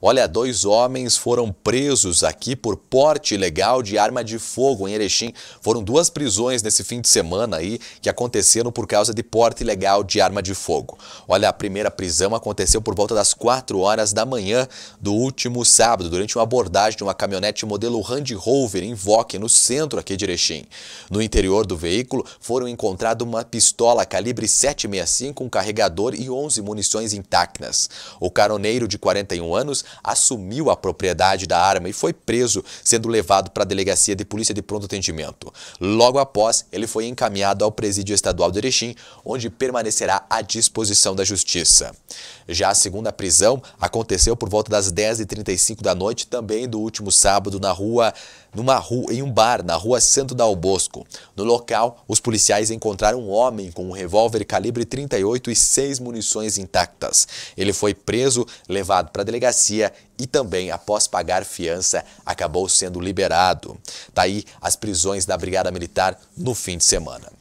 Olha, dois homens foram presos aqui por porte ilegal de arma de fogo em Erechim. Foram duas prisões nesse fim de semana aí que aconteceram por causa de porte ilegal de arma de fogo. Olha, a primeira prisão aconteceu por volta das 4 horas da manhã do último sábado, durante uma abordagem de uma caminhonete modelo Land Rover em Voque, no centro aqui de Erechim. No interior do veículo foram encontradas uma pistola calibre 765, um carregador e 11 munições intactas. O caroneiro de 41 anos assumiu a propriedade da arma e foi preso, sendo levado para a delegacia de polícia de pronto atendimento. Logo após, ele foi encaminhado ao presídio estadual de Erechim, onde permanecerá à disposição da justiça. Já a segunda prisão aconteceu por volta das 10h35 da noite, também do último sábado, na rua numa rua, em um bar na rua Santo Bosco No local, os policiais encontraram um homem com um revólver calibre 38 e seis munições intactas. Ele foi preso, levado para a delegacia e também, após pagar fiança, acabou sendo liberado. Daí tá as prisões da Brigada Militar no fim de semana.